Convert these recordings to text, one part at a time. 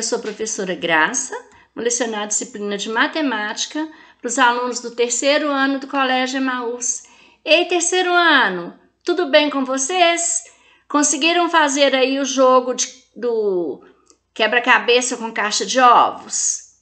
Eu sou professora Graça, vou lecionar a disciplina de matemática para os alunos do terceiro ano do Colégio Emaús. Ei, terceiro ano, tudo bem com vocês? Conseguiram fazer aí o jogo de, do quebra-cabeça com caixa de ovos?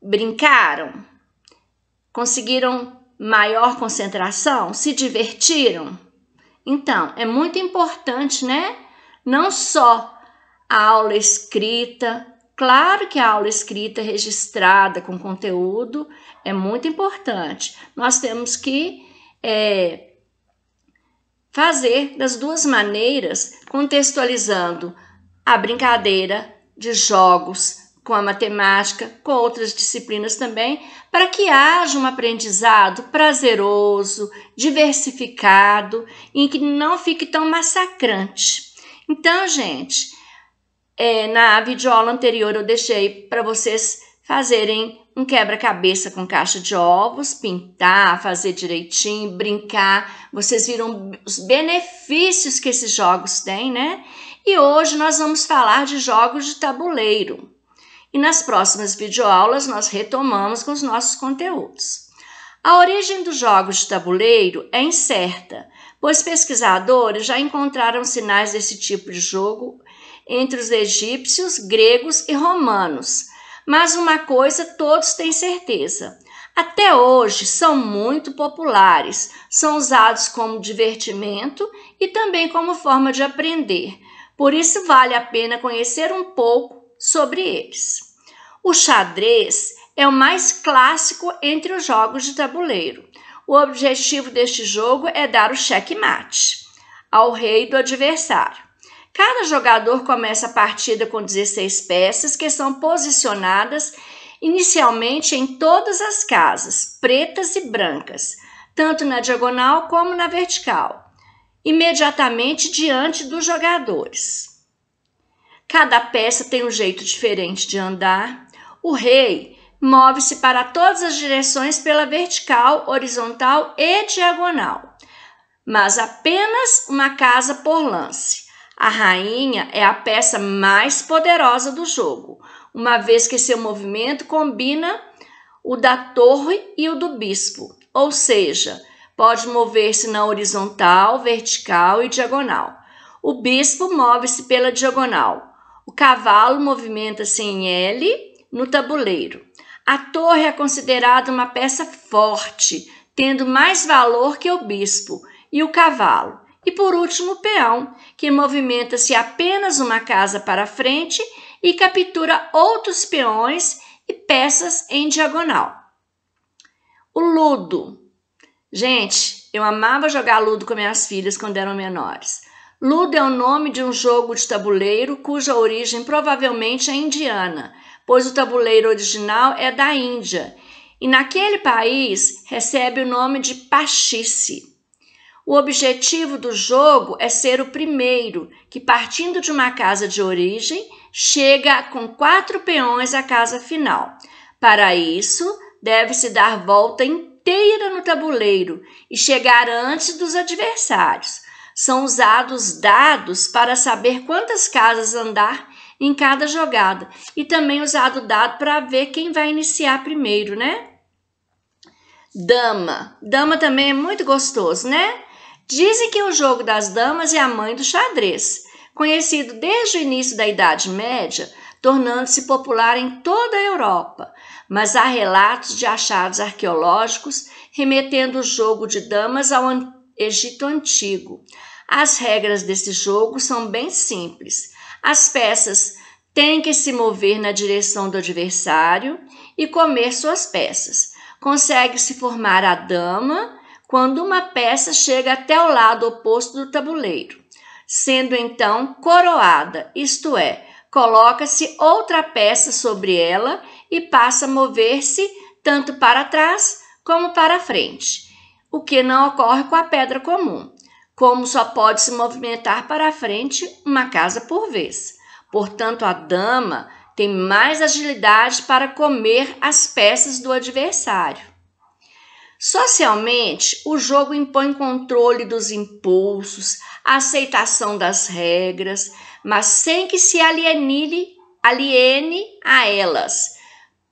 Brincaram? Conseguiram maior concentração? Se divertiram? Então, é muito importante, né? Não só a aula é escrita. Claro que a aula escrita é registrada com conteúdo é muito importante. Nós temos que é, fazer das duas maneiras, contextualizando a brincadeira de jogos com a matemática, com outras disciplinas também, para que haja um aprendizado prazeroso, diversificado, em que não fique tão massacrante. Então, gente, é, na videoaula anterior eu deixei para vocês fazerem um quebra-cabeça com caixa de ovos, pintar, fazer direitinho, brincar. Vocês viram os benefícios que esses jogos têm, né? E hoje nós vamos falar de jogos de tabuleiro. E nas próximas videoaulas nós retomamos com os nossos conteúdos. A origem dos jogos de tabuleiro é incerta, pois pesquisadores já encontraram sinais desse tipo de jogo entre os egípcios, gregos e romanos. Mas uma coisa todos têm certeza: até hoje são muito populares, são usados como divertimento e também como forma de aprender. Por isso vale a pena conhecer um pouco sobre eles. O xadrez é o mais clássico entre os jogos de tabuleiro. O objetivo deste jogo é dar o checkmate ao rei do adversário. Cada jogador começa a partida com 16 peças que são posicionadas inicialmente em todas as casas, pretas e brancas, tanto na diagonal como na vertical, imediatamente diante dos jogadores. Cada peça tem um jeito diferente de andar. O rei move-se para todas as direções pela vertical, horizontal e diagonal, mas apenas uma casa por lance. A rainha é a peça mais poderosa do jogo, uma vez que seu movimento combina o da torre e o do bispo, ou seja, pode mover-se na horizontal, vertical e diagonal. O bispo move-se pela diagonal. O cavalo movimenta-se em L no tabuleiro. A torre é considerada uma peça forte, tendo mais valor que o bispo e o cavalo. E por último, o peão, que movimenta-se apenas uma casa para frente e captura outros peões e peças em diagonal. O ludo. Gente, eu amava jogar ludo com minhas filhas quando eram menores. Ludo é o nome de um jogo de tabuleiro cuja origem provavelmente é indiana, pois o tabuleiro original é da Índia e naquele país recebe o nome de pachice. O objetivo do jogo é ser o primeiro que, partindo de uma casa de origem, chega com quatro peões à casa final. Para isso, deve-se dar volta inteira no tabuleiro e chegar antes dos adversários. São usados dados para saber quantas casas andar em cada jogada e também usado dado para ver quem vai iniciar primeiro, né? Dama. Dama também é muito gostoso, né? Dizem que o jogo das damas é a mãe do xadrez, conhecido desde o início da Idade Média, tornando-se popular em toda a Europa, mas há relatos de achados arqueológicos remetendo o jogo de damas ao Egito Antigo. As regras desse jogo são bem simples. As peças têm que se mover na direção do adversário e comer suas peças. Consegue-se formar a dama quando uma peça chega até o lado oposto do tabuleiro, sendo então coroada, isto é, coloca-se outra peça sobre ela e passa a mover-se tanto para trás como para frente, o que não ocorre com a pedra comum, como só pode se movimentar para frente uma casa por vez. Portanto, a dama tem mais agilidade para comer as peças do adversário. Socialmente, o jogo impõe controle dos impulsos, aceitação das regras, mas sem que se aliene, aliene a elas,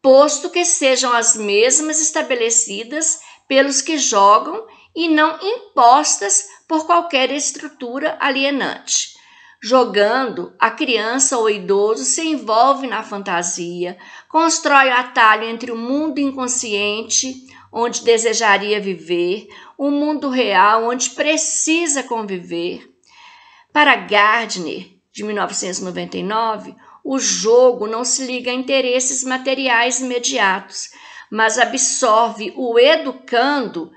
posto que sejam as mesmas estabelecidas pelos que jogam e não impostas por qualquer estrutura alienante. Jogando, a criança ou idoso se envolve na fantasia, constrói o atalho entre o mundo inconsciente, onde desejaria viver, um mundo real onde precisa conviver. Para Gardner, de 1999, o jogo não se liga a interesses materiais imediatos, mas absorve o educando,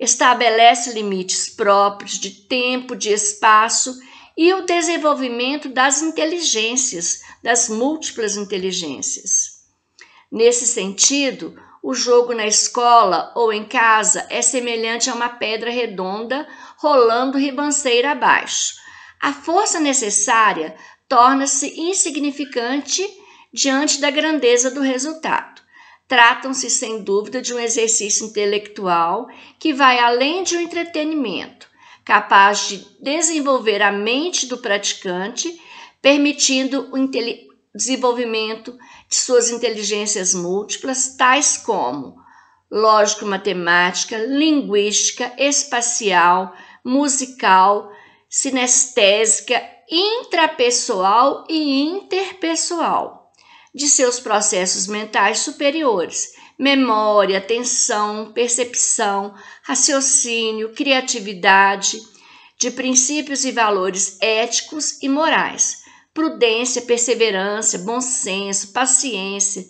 estabelece limites próprios de tempo, de espaço e o desenvolvimento das inteligências, das múltiplas inteligências. Nesse sentido, o jogo na escola ou em casa é semelhante a uma pedra redonda rolando ribanceira abaixo. A força necessária torna-se insignificante diante da grandeza do resultado. Tratam-se, sem dúvida, de um exercício intelectual que vai além de um entretenimento, capaz de desenvolver a mente do praticante, permitindo desenvolvimento de suas inteligências múltiplas, tais como lógico-matemática, linguística, espacial, musical, sinestésica, intrapessoal e interpessoal, de seus processos mentais superiores, memória, atenção, percepção, raciocínio, criatividade, de princípios e valores éticos e morais, prudência, perseverança, bom senso, paciência,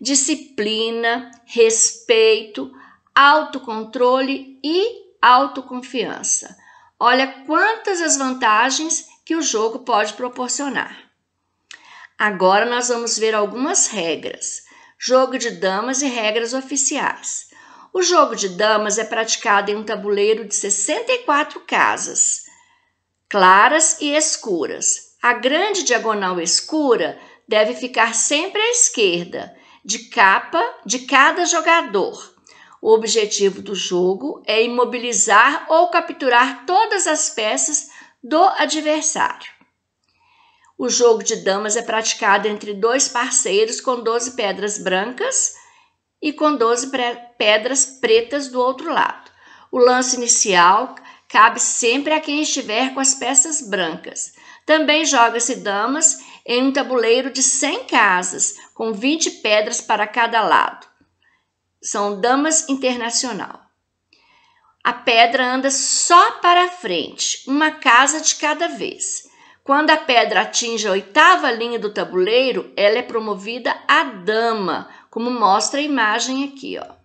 disciplina, respeito, autocontrole e autoconfiança. Olha quantas as vantagens que o jogo pode proporcionar. Agora nós vamos ver algumas regras. Jogo de damas e regras oficiais. O jogo de damas é praticado em um tabuleiro de 64 casas, claras e escuras, a grande diagonal escura deve ficar sempre à esquerda, de capa de cada jogador. O objetivo do jogo é imobilizar ou capturar todas as peças do adversário. O jogo de damas é praticado entre dois parceiros com 12 pedras brancas e com 12 pedras pretas do outro lado. O lance inicial cabe sempre a quem estiver com as peças brancas. Também joga-se damas em um tabuleiro de 100 casas, com 20 pedras para cada lado. São damas internacional. A pedra anda só para frente, uma casa de cada vez. Quando a pedra atinge a oitava linha do tabuleiro, ela é promovida a dama, como mostra a imagem aqui, ó.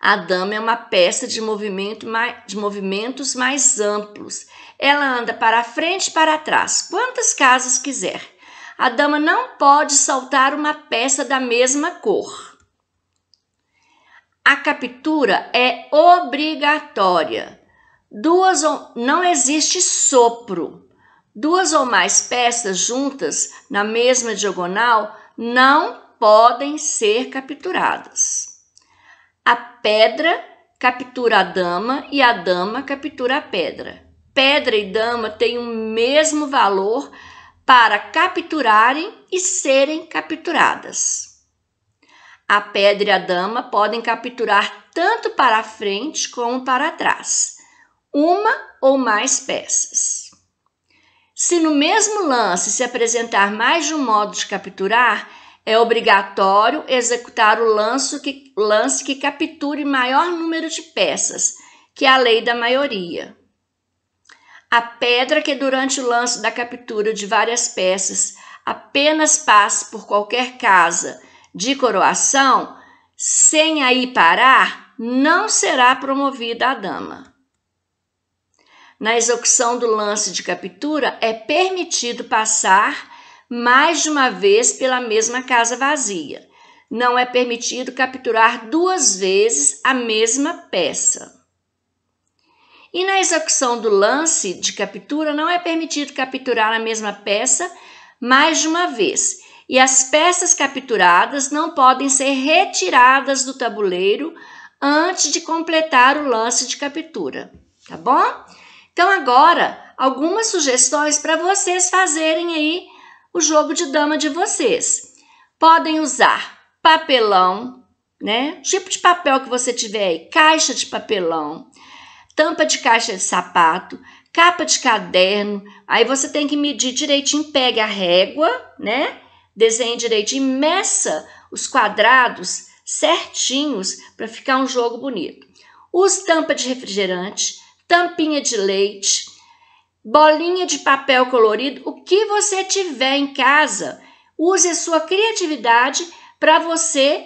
A dama é uma peça de, movimento mais, de movimentos mais amplos ela anda para frente e para trás, quantas casas quiser. A dama não pode saltar uma peça da mesma cor. A captura é obrigatória. Duas ou... não existe sopro. Duas ou mais peças juntas na mesma diagonal não podem ser capturadas. A pedra captura a dama e a dama captura a pedra pedra e dama têm o mesmo valor para capturarem e serem capturadas. A pedra e a dama podem capturar tanto para frente como para trás, uma ou mais peças. Se no mesmo lance se apresentar mais de um modo de capturar, é obrigatório executar o lance que, lance que capture maior número de peças, que é a lei da maioria. A pedra que, durante o lance da captura de várias peças, apenas passe por qualquer casa de coroação, sem aí parar, não será promovida a dama. Na execução do lance de captura, é permitido passar mais de uma vez pela mesma casa vazia. Não é permitido capturar duas vezes a mesma peça. E na execução do lance de captura, não é permitido capturar a mesma peça mais de uma vez. E as peças capturadas não podem ser retiradas do tabuleiro antes de completar o lance de captura, tá bom? Então, agora, algumas sugestões para vocês fazerem aí o jogo de dama de vocês. Podem usar papelão, né? O tipo de papel que você tiver aí, caixa de papelão tampa de caixa de sapato, capa de caderno. Aí você tem que medir direitinho, pegue a régua, né? Desenhe direitinho, meça os quadrados certinhos para ficar um jogo bonito. Use tampa de refrigerante, tampinha de leite, bolinha de papel colorido, o que você tiver em casa. Use a sua criatividade para você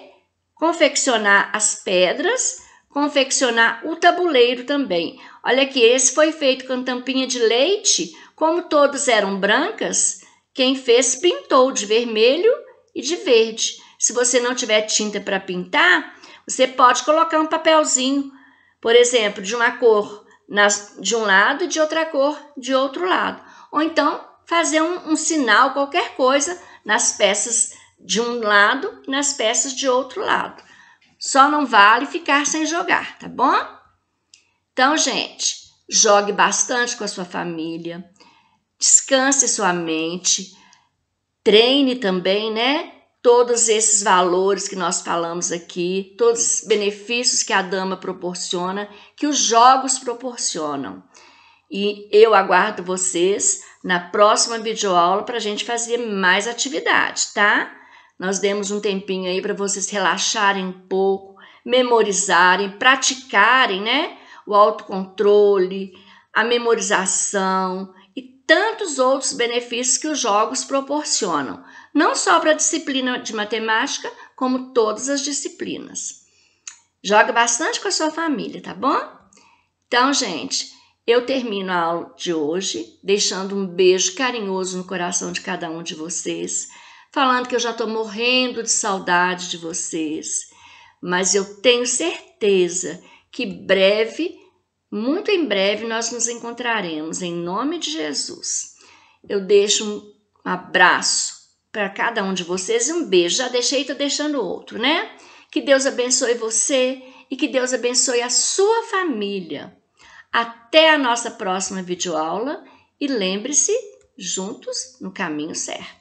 confeccionar as pedras confeccionar o tabuleiro também. Olha aqui, esse foi feito com tampinha de leite, como todas eram brancas, quem fez pintou de vermelho e de verde. Se você não tiver tinta para pintar, você pode colocar um papelzinho, por exemplo, de uma cor nas, de um lado e de outra cor de outro lado. Ou então fazer um, um sinal, qualquer coisa, nas peças de um lado e nas peças de outro lado. Só não vale ficar sem jogar, tá bom? Então, gente, jogue bastante com a sua família, descanse sua mente, treine também, né? Todos esses valores que nós falamos aqui, todos os benefícios que a dama proporciona, que os jogos proporcionam. E eu aguardo vocês na próxima videoaula para a gente fazer mais atividade, tá? Nós demos um tempinho aí para vocês relaxarem um pouco, memorizarem, praticarem, né? O autocontrole, a memorização e tantos outros benefícios que os jogos proporcionam, não só para a disciplina de matemática, como todas as disciplinas. Joga bastante com a sua família, tá bom? Então, gente, eu termino a aula de hoje deixando um beijo carinhoso no coração de cada um de vocês falando que eu já estou morrendo de saudade de vocês. Mas eu tenho certeza que breve, muito em breve, nós nos encontraremos, em nome de Jesus. Eu deixo um abraço para cada um de vocês e um beijo. Já deixei, estou deixando outro, né? Que Deus abençoe você e que Deus abençoe a sua família. Até a nossa próxima videoaula e lembre-se, juntos no caminho certo.